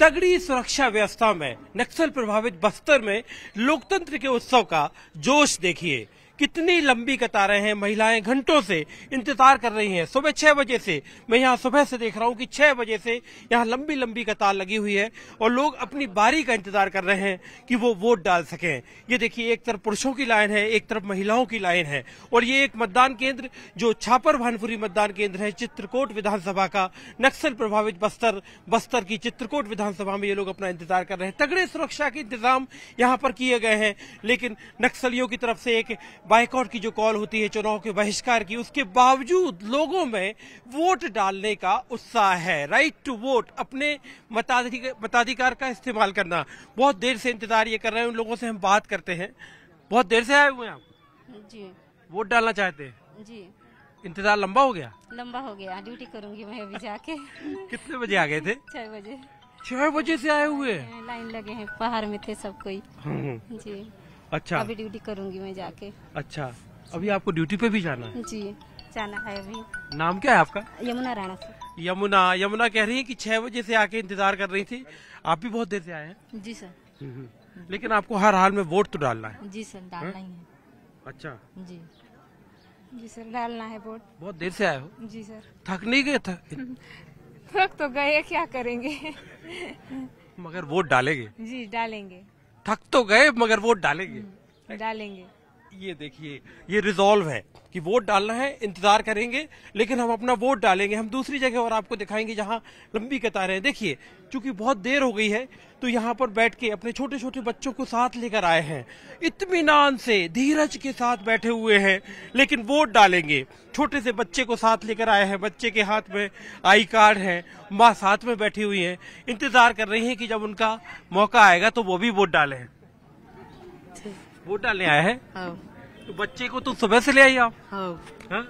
तगड़ी सुरक्षा व्यवस्था में नक्सल प्रभावित बस्तर में लोकतंत्र के उत्सव का जोश देखिए कितनी लंबी कतारें हैं महिलाएं घंटों से इंतजार कर रही हैं सुबह छह बजे से मैं यहाँ सुबह से देख रहा हूँ कि छह बजे से यहाँ लंबी लंबी कतार लगी हुई है और लोग अपनी बारी का इंतजार कर रहे हैं कि वो वोट डाल सकें ये देखिए एक तरफ पुरुषों की लाइन है एक तरफ महिलाओं की लाइन है और ये एक मतदान केंद्र जो छापर भानपुरी मतदान केंद्र है चित्रकोट विधानसभा का नक्सल प्रभावित बस्तर बस्तर की चित्रकोट विधानसभा में ये लोग अपना इंतजार कर रहे हैं तगड़े सुरक्षा के इंतजाम यहाँ पर किए गए हैं लेकिन नक्सलियों की तरफ से एक बाइकआउट की जो कॉल होती है चुनाव के बहिष्कार की उसके बावजूद लोगों में वोट डालने का उत्साह है राइट टू वोट अपने मताधिकार का इस्तेमाल करना बहुत देर से इंतजार ये कर रहे हैं उन लोगों से हम बात करते हैं बहुत देर से आए हुए हैं आप जी वोट डालना चाहते हैं जी इंतजार लंबा हो गया लंबा हो गया ड्यूटी करूंगी मैं अभी जाके कितने बजे आ गए थे छह बजे छह बजे से आए हुए लाइन लगे हैं पहाड़ में थे सब कोई हम्म। जी अच्छा अभी ड्यूटी करूंगी मैं जाके अच्छा अभी आपको ड्यूटी पे भी जाना है जी जाना है अभी नाम क्या है आपका यमुना राणा सर यमुना यमुना कह रही है कि छह बजे से आके इंतजार कर रही थी आप भी बहुत देर से आए हैं जी सर हम्म, हम्म। लेकिन आपको हर हाल में वोट तो डालना है जी सर डालना ही है हम्म। अच्छा जी जी सर डालना है वोट बहुत देर से आए हो जी सर थक नहीं गए था थक तो गए क्या करेंगे मगर वोट डालेंगे जी डालेंगे थक तो गए मगर वोट डालेंगे हम्म, डालेंगे ये देखिए ये रिजॉल्व है कि वोट डालना है इंतजार करेंगे लेकिन हम अपना वोट डालेंगे हम दूसरी जगह और आपको दिखाएंगे जहाँ लंबी कतारें हैं देखिए क्योंकि बहुत देर हो गई है तो यहाँ पर बैठ के अपने छोटे छोटे बच्चों को साथ लेकर आए हैं इतमान से धीरज के साथ बैठे हुए हैं लेकिन वोट डालेंगे छोटे से बच्चे को साथ लेकर आए हैं बच्चे के हाथ में आई कार्ड है माँ साथ में बैठी हुई है इंतजार कर रही है कि जब उनका मौका आएगा तो वो भी वोट डालें वोट डालने आया है हाँ। तो बच्चे को तो सुबह से ले आई आप हाँ।, हाँ?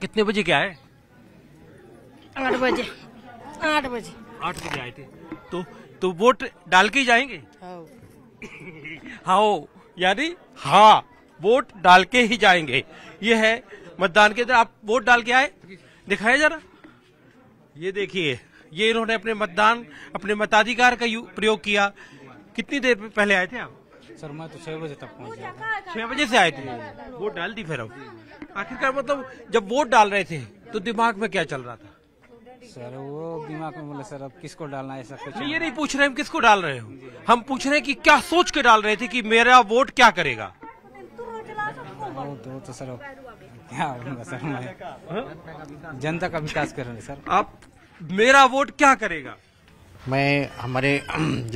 कितने बजे क्या है आठ बजे आठ बजे आठ बजे आए थे तो तो वोट डाल के जाएंगे हाँ, हाँ यानी हाँ वोट डाल के ही जाएंगे ये है मतदान के अंदर आप वोट डाल के आए दिखाए जरा ये देखिए ये इन्होंने अपने मतदान अपने मताधिकार का प्रयोग किया कितनी देर पहले आए थे आप सर मैं तो छह बजे तक पहुँच गया छह बजे से आए थे वोट डाल दी फिर अब आखिरकार मतलब जब वोट डाल रहे थे तो दिमाग में क्या चल रहा था सर वो दिमाग में बोले सर अब किसको डालना है ऐसा ये नहीं पूछ रहे हम किसको डाल रहे हो हम पूछ रहे हैं कि क्या सोच के डाल रहे थे कि मेरा वोट क्या करेगा तो, तो, सर क्या सर मैं जनता का विकास कर रहे सर आप मेरा वोट क्या करेगा मैं हमारे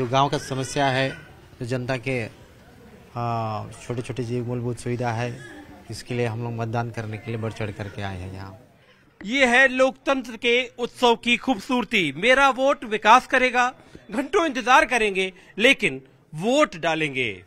जो गांव का समस्या है जो जनता के छोटे छोटे जीव मूलभूत सुविधा है इसके लिए हम लोग मतदान करने के लिए बढ़ चढ़ करके आए हैं यहाँ ये है लोकतंत्र के उत्सव की खूबसूरती मेरा वोट विकास करेगा घंटों इंतजार करेंगे लेकिन वोट डालेंगे